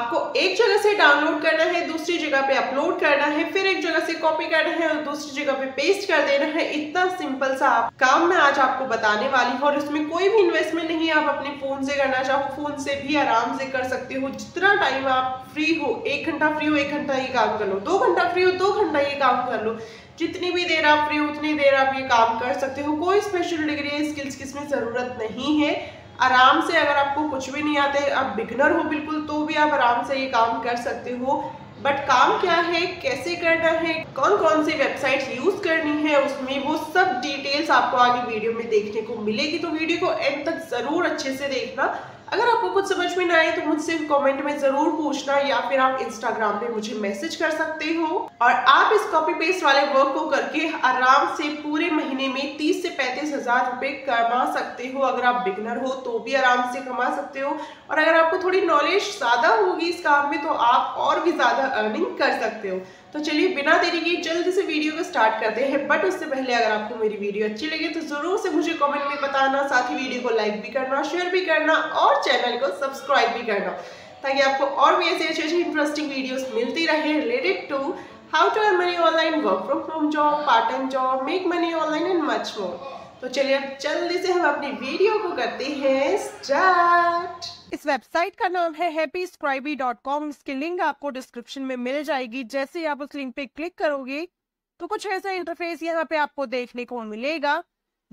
आपको एक जगह से डाउनलोड करना है दूसरी जगह पे अपलोड करना है फिर एक जगह से कॉपी करना है और दूसरी जगह पे पेस्ट कर देना है इतना सिंपल सा आप काम मैं आज आपको बताने वाली हूँ और इसमें कोई भी इन्वेस्टमेंट नहीं आप अपने फोन से करना चाहो फोन से भी आराम से कर सकते हो जितना टाइम आप फ्री हो एक घंटा फ्री हो एक घंटा ये काम कर लो दो घंटा फ्री हो दो घंटा ये काम कर लो जितनी भी देर आप फ्री हो उतनी देर आप ये काम कर सकते हो कोई स्पेशल डिग्री स्किल्स की इसमें ज़रूरत नहीं है आराम से अगर आपको कुछ भी नहीं आते आप बिगनर हो बिल्कुल तो भी आप आराम से ये काम कर सकते हो बट काम क्या है कैसे करना है कौन कौन सी वेबसाइट यूज़ करनी है उसमें वो सब डिटेल्स आपको आगे वीडियो में देखने को मिलेगी तो वीडियो को एंड तक ज़रूर अच्छे से देखना अगर आपको कुछ समझ में ना आए तो मुझसे कमेंट में जरूर पूछना या फिर आप इंस्टाग्राम पे मुझे मैसेज कर सकते हो और आप इस कॉपी पेस्ट वाले वर्क को करके आराम से पूरे महीने में तीस से पैंतीस हजार रुपए कमा सकते हो अगर आप बिगनर हो तो भी आराम से कमा सकते हो और अगर आपको थोड़ी नॉलेज ज्यादा होगी इस काम में तो आप और भी ज्यादा अर्निंग कर सकते हो तो चलिए बिना देरी के जल्दी से वीडियो को स्टार्ट करते हैं बट उससे पहले अगर आपको मेरी वीडियो अच्छी लगे तो ज़रूर से मुझे कमेंट में बताना साथ ही वीडियो को लाइक भी करना शेयर भी करना और चैनल को सब्सक्राइब भी करना ताकि आपको और भी ऐसे अच्छे अच्छे इंटरेस्टिंग वीडियोज़ मिलती रहे related to how to earn money online work from home job part time job make money online and much more तो चलिए अब जल्दी से हम अपनी वीडियो को करते हैं स्टार्ट इस वेबसाइट का नाम है हैप्पी स्क्राइबी डॉट कॉम इसकी लिंक आपको डिस्क्रिप्शन में मिल जाएगी जैसे आप उस लिंक पे क्लिक करोगे तो कुछ ऐसा इंटरफेस यहाँ पे आपको देखने को मिलेगा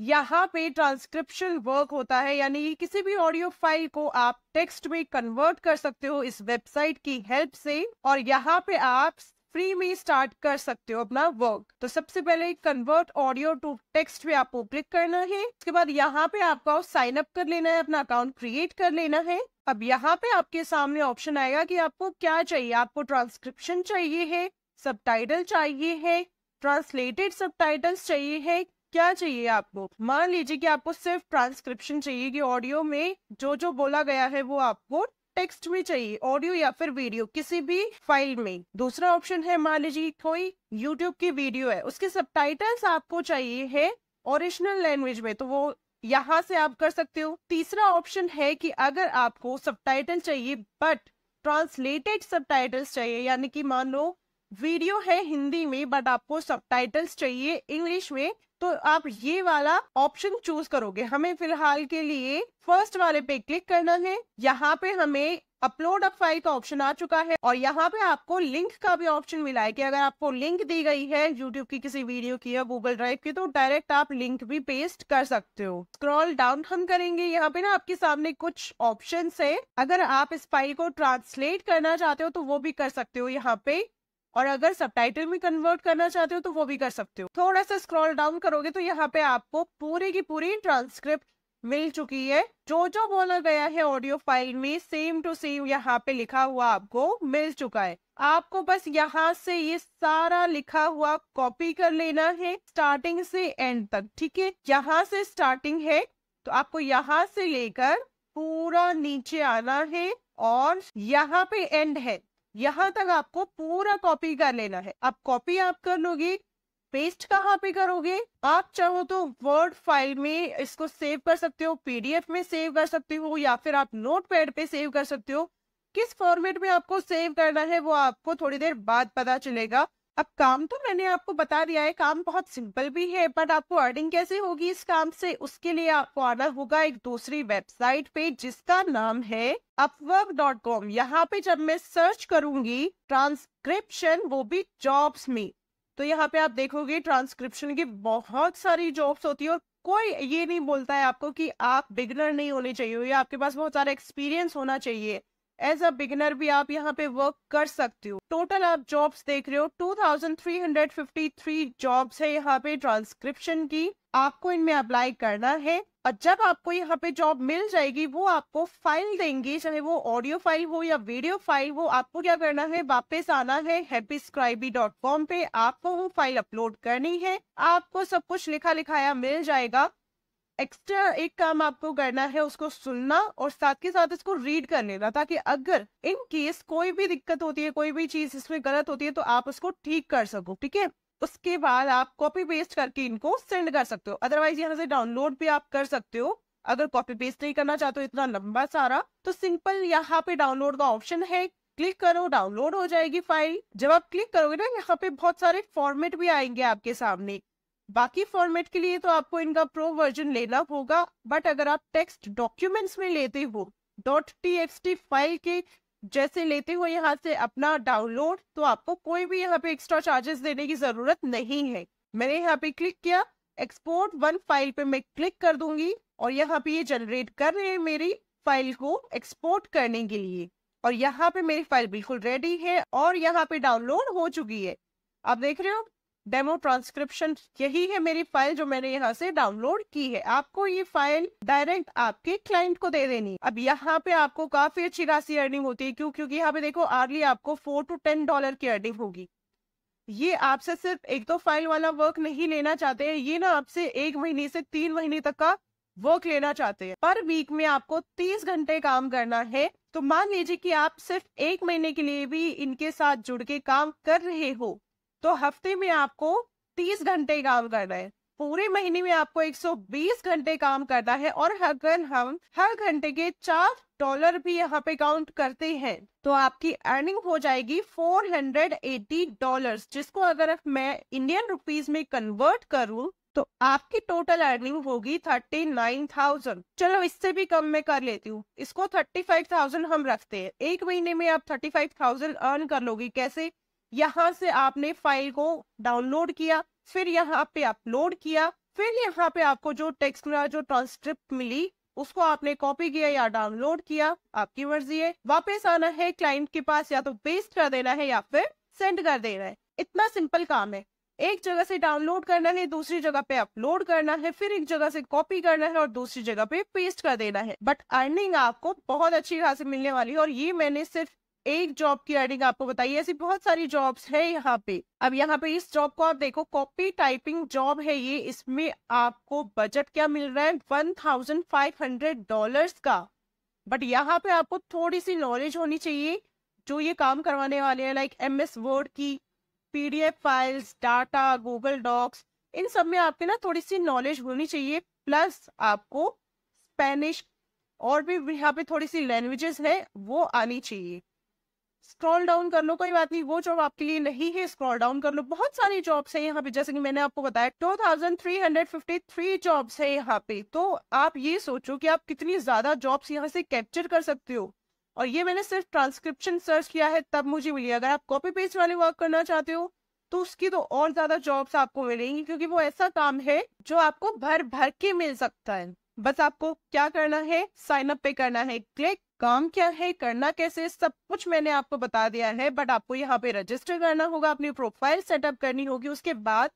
यहाँ पे ट्रांसक्रिप्शन वर्क होता है यानी किसी भी ऑडियो फाइल को आप टेक्स्ट में कन्वर्ट कर सकते हो इस वेबसाइट की हेल्प से और यहाँ पे आप फ्री में स्टार्ट कर सकते हो अपना वर्क तो सबसे पहले कन्वर्ट ऑडियो टू टेक्स्ट पे आपको क्लिक करना है उसके बाद यहाँ पे आपको साइन अप कर लेना है अपना अकाउंट क्रिएट कर लेना है अब यहाँ पे आपके सामने ऑप्शन आएगा कि आपको क्या चाहिए आपको ट्रांसक्रिप्शन चाहिए है सब चाहिए है ट्रांसलेटेड सब चाहिए है क्या चाहिए आपको मान लीजिए कि आपको सिर्फ ट्रांसक्रिप्शन चाहिए कि ऑडियो में जो जो बोला गया है वो आपको टेक्स्ट में चाहिए ऑडियो या फिर वीडियो किसी भी फाइल में दूसरा ऑप्शन है मान लीजिए कोई यूट्यूब की वीडियो है उसके सब आपको चाहिए है ओरिजिनल लैंग्वेज में तो वो यहाँ से आप कर सकते हो तीसरा ऑप्शन है कि अगर आपको सब चाहिए बट ट्रांसलेटेड सब चाहिए यानी कि मान लो वीडियो है हिंदी में बट आपको सब चाहिए इंग्लिश में तो आप ये वाला ऑप्शन चूज करोगे हमें फिलहाल के लिए फर्स्ट वाले पे क्लिक करना है यहाँ पे हमें अपलोड अप फाइल का ऑप्शन आ चुका है और यहाँ पे आपको लिंक का भी ऑप्शन मिला है कि अगर आपको लिंक दी गई है यूट्यूब की किसी वीडियो की या गूगल ड्राइव की तो डायरेक्ट आप लिंक भी पेस्ट कर सकते हो स्क्रॉल डाउन हम करेंगे यहाँ पे ना आपके सामने कुछ ऑप्शन है अगर आप इस फाइल को ट्रांसलेट करना चाहते हो तो वो भी कर सकते हो यहाँ पे और अगर सब में कन्वर्ट करना चाहते हो तो वो भी कर सकते हो थोड़ा सा स्क्रॉल डाउन करोगे तो यहाँ पे आपको पूरी की पूरी ट्रांसक्रिप्ट मिल चुकी है जो जो बोला गया है ऑडियो फाइल में सेम टू सेम यहाँ पे लिखा हुआ आपको मिल चुका है आपको बस यहाँ से ये सारा लिखा हुआ कॉपी कर लेना है स्टार्टिंग से एंड तक ठीक है यहाँ से स्टार्टिंग है तो आपको यहाँ से लेकर पूरा नीचे आना है और यहाँ पे एंड है यहां तक आपको पूरा कॉपी कर लेना है अब कॉपी आप कर लोगे पेस्ट कहाँ पे करोगे आप चाहो तो वर्ड फाइल में इसको सेव कर सकते हो पीडीएफ में सेव कर सकते हो या फिर आप नोटपैड पे सेव कर सकते हो किस फॉर्मेट में आपको सेव करना है वो आपको थोड़ी देर बाद पता चलेगा अब काम तो मैंने आपको बता दिया है काम बहुत सिंपल भी है बट आपको अर्निंग कैसे होगी इस काम से उसके लिए आपको आना होगा एक दूसरी वेबसाइट पे जिसका नाम है अपवर्क डॉट कॉम यहाँ पे जब मैं सर्च करूंगी ट्रांसक्रिप्शन वो भी जॉब्स में तो यहाँ पे आप देखोगे ट्रांसक्रिप्शन की बहुत सारी जॉब्स होती है और कोई ये नहीं बोलता है आपको कि आप बिगनर नहीं होने चाहिए आपके पास बहुत सारा एक्सपीरियंस होना चाहिए एज अ बिगिनर भी आप यहाँ पे वर्क कर सकते हो टोटल आप जॉब्स देख रहे हो 2353 जॉब्स है यहाँ पे ट्रांसक्रिप्शन की आपको इनमें अप्लाई करना है और जब आपको यहाँ पे जॉब मिल जाएगी वो आपको फाइल देंगे चाहे वो ऑडियो फाइल हो या वीडियो फाइल हो आपको क्या करना है वापस आना है हैप्पी डॉट कॉम पे आपको वो फाइल अपलोड करनी है आपको सब कुछ लिखा लिखाया मिल जाएगा एक्स्ट्रा एक काम आपको करना है उसको सुनना और साथ के साथ इसको रीड कर लेना ताकि अगर इन केस कोई भी दिक्कत होती है कोई भी चीज इसमें गलत होती है तो आप उसको ठीक कर सको ठीक है उसके बाद आप कॉपी पेस्ट करके इनको सेंड कर सकते हो अदरवाइज यहाँ से डाउनलोड भी आप कर सकते हो अगर कॉपी पेस्ट नहीं करना चाहते हो इतना लंबा सारा तो सिंपल यहाँ पे डाउनलोड का ऑप्शन है क्लिक करो डाउनलोड हो जाएगी फाइल जब आप क्लिक करोगे ना यहाँ पे बहुत सारे फॉर्मेट भी आएंगे आपके सामने बाकी फॉर्मेट के लिए तो आपको इनका प्रो वर्जन लेना होगा बट अगर आप टेक्स्ट डॉक्यूमेंट्स में लेते हो डॉट टी फाइल के जैसे लेते हो यहाँ से अपना डाउनलोड तो आपको कोई भी यहाँ पे एक्स्ट्रा चार्जेस देने की जरूरत नहीं है मैंने यहाँ पे क्लिक किया एक्सपोर्ट वन फाइल पे मैं क्लिक कर दूंगी और यहाँ पे ये जनरेट कर रहे हैं मेरी फाइल को एक्सपोर्ट करने के लिए और यहाँ पे मेरी फाइल बिल्कुल रेडी है और यहाँ पे डाउनलोड हो चुकी है आप देख रहे हो डेमो ट्रांसक्रिप्शन यही है मेरी फाइल जो मैंने यहाँ से डाउनलोड की है आपको ये फाइल डायरेक्ट आपके क्लाइंट को दे देनी अब यहाँ पे आपको काफी अच्छी खासी अर्निंग होती है क्यों क्योंकि यहाँ पे देखो आर्ली आपको फोर टू टेन डॉलर की अर्निंग होगी ये आपसे सिर्फ एक दो तो फाइल वाला वर्क नहीं लेना चाहते है ये ना आपसे एक महीने से तीन महीने तक का वर्क लेना चाहते हैं पर वीक में आपको तीस घंटे काम करना है तो मान लीजिए कि आप सिर्फ एक महीने के लिए भी इनके साथ जुड़ के काम कर रहे हो तो हफ्ते में आपको 30 घंटे काम करना है पूरे महीने में आपको 120 घंटे काम करना है और अगर हम हर घंटे के चार डॉलर भी यहाँ पे काउंट करते हैं तो आपकी अर्निंग हो जाएगी 480 डॉलर्स जिसको अगर मैं इंडियन रुपीस में कन्वर्ट करूँ तो आपकी टोटल अर्निंग होगी थर्टी नाइन थाउजेंड चलो इससे भी कम मैं कर लेती हूँ इसको थर्टी फाइव थाउजेंड हम रखते हैं एक महीने में आप थर्टी फाइव थाउजेंड अर्न कर लोगी कैसे यहाँ से आपने फाइल को डाउनलोड किया फिर यहाँ पे अपलोड किया फिर यहाँ पे आपको जो टेक्स्ट में जो ट्रांसक्रिप्ट मिली उसको आपने कॉपी किया या डाउनलोड किया आपकी मर्जी है वापस आना है क्लाइंट के पास या तो पेस्ट कर देना है या फिर सेंड कर देना है इतना सिंपल काम है एक जगह से डाउनलोड करना है दूसरी जगह पे अपलोड करना है फिर एक जगह से कॉपी करना है और दूसरी जगह पे पेस्ट कर देना है बट अर्निंग आपको बहुत अच्छी खासी मिलने वाली है और ये मैंने सिर्फ एक जॉब की एडिंग आपको बताइए ऐसी बहुत सारी जॉब्स है यहाँ पे अब यहाँ पे इस जॉब को आप देखो कॉपी टाइपिंग जॉब है ये इसमें आपको बजट क्या मिल रहा है one thousand five hundred dollar का बट यहाँ पे आपको थोड़ी सी नॉलेज होनी चाहिए जो ये काम करवाने वाले हैं लाइक एम एस वर्ड की PDF files data Google Docs इन सब में आपके ना थोड़ी सी नॉलेज होनी चाहिए प्लस आपको स्पेनिश और भी यहाँ पे थोड़ी सी लैंग्वेजेस है वो आनी चाहिए स्क्रॉल डाउन कर लो कोई बात नहीं वो जॉब आपके लिए नहीं है स्क्रॉल डाउन कर लो बहुत सारी जॉब्स है यहाँ पे जैसे कि मैंने आपको बताया थ्री जॉब्स है यहाँ पे तो आप ये सोचो कि आप कितनी ज्यादा जॉब्स यहाँ से कैप्चर कर सकते हो और ये मैंने सिर्फ ट्रांसक्रिप्शन सर्च किया है तब मुझे मिली अगर आप कॉपी पेस्ट वाले वर्क करना चाहते हो तो उसकी तो और ज्यादा जॉब्स आपको मिलेंगी क्योंकि वो ऐसा काम है जो आपको भर भर के मिल सकता है बस आपको क्या करना है साइन अप पे करना है क्लिक काम क्या है करना कैसे सब कुछ मैंने आपको बता दिया है बट आपको यहाँ पे रजिस्टर करना होगा अपनी प्रोफाइल सेटअप करनी होगी उसके बाद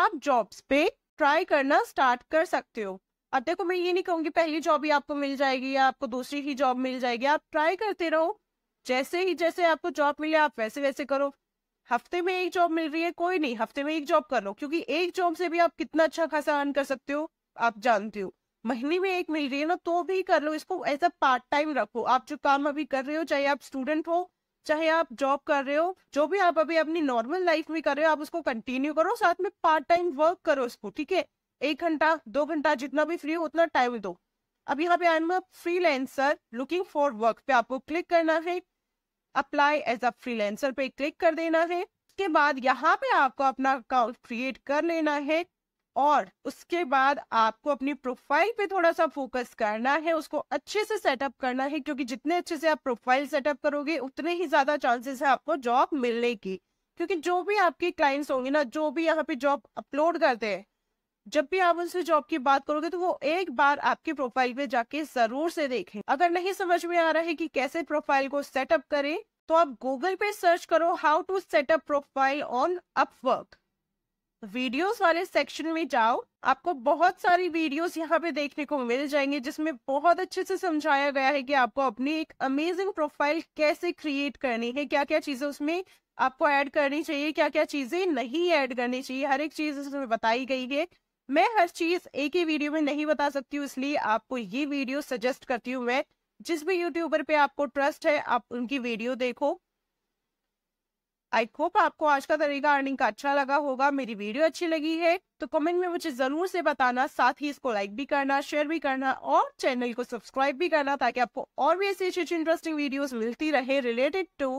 आप जॉब्स पे ट्राई करना स्टार्ट कर सकते हो अब देखो मैं ये नहीं कहूंगी पहली जॉब ही आपको मिल जाएगी या आपको दूसरी ही जॉब मिल जाएगी आप ट्राई करते रहो जैसे ही जैसे आपको जॉब मिले आप वैसे वैसे करो हफ्ते में एक जॉब मिल रही है कोई नहीं हफ्ते में एक जॉब कर लो क्योंकि एक जॉब से भी आप कितना अच्छा खासा अर्न कर सकते हो आप जानते हो महीने में एक मिल रही है ना तो भी कर लो इसको एज अ पार्ट टाइम रखो आप जो काम अभी कर रहे हो चाहे आप स्टूडेंट हो चाहे आप जॉब कर रहे हो जो भी आप अभी अपनी नॉर्मल लाइफ में कर रहे हो आप उसको कंटिन्यू करो साथ में पार्ट टाइम वर्क करो इसको ठीक है एक घंटा दो घंटा जितना भी फ्री हो उतना टाइम दो अब यहाँ पे I am a freelancer looking for work पे आपको क्लिक करना है अप्लाई एज अ फ्रीलैंसर पे क्लिक कर देना है उसके बाद यहाँ पे आपको अपना अकाउंट क्रिएट कर लेना है और उसके बाद आपको अपनी प्रोफाइल पे थोड़ा सा फोकस करना है उसको अच्छे से सेटअप करना है क्योंकि जितने अच्छे से आप प्रोफाइल सेटअप करोगे उतने ही ज्यादा चांसेस है आपको जॉब मिलने की क्योंकि जो भी आपके क्लाइंट्स होंगे ना जो भी यहाँ पे जॉब अपलोड करते हैं जब भी आप उनसे जॉब की बात करोगे तो वो एक बार आपकी प्रोफाइल पे जाके जरूर से देखें अगर नहीं समझ में आ रहा है कि कैसे प्रोफाइल को सेटअप करें तो आप गूगल पे सर्च करो how to setup profile on Upwork videos वाले सेक्शन में जाओ आपको बहुत सारी वीडियोस यहाँ पे देखने को मिल जाएंगे जिसमें बहुत अच्छे से समझाया गया है कि आपको अपनी एक अमेजिंग प्रोफाइल कैसे क्रिएट करनी है क्या क्या चीज़ें उसमें आपको ऐड करनी चाहिए क्या क्या चीज़ें नहीं ऐड करनी चाहिए हर एक चीज़ उसमें बताई गई है मैं हर चीज़ एक ही वीडियो में नहीं बता सकती हूँ इसलिए आपको ये वीडियो सजेस्ट करती हूँ मैं जिस भी यूट्यूबर पे आपको ट्रस्ट है आप उनकी वीडियो देखो आई होप आपको आज का तरीका अर्निंग का अच्छा लगा होगा मेरी वीडियो अच्छी लगी है तो कमेंट में मुझे जरूर से बताना साथ ही इसको लाइक भी करना शेयर भी करना और चैनल को सब्सक्राइब भी करना ताकि आपको और भी ऐसी अच्छी इंटरेस्टिंग वीडियोस मिलती रहे related to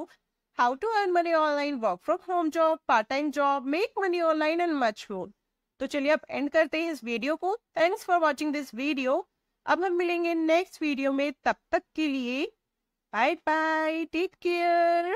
how to earn money online work from home job part time job make money online and much more तो चलिए अब एंड करते हैं इस वीडियो को thanks for watching this video अब हम मिलेंगे नेक्स्ट वीडियो में तब तक के लिए बाय बाय टेक केयर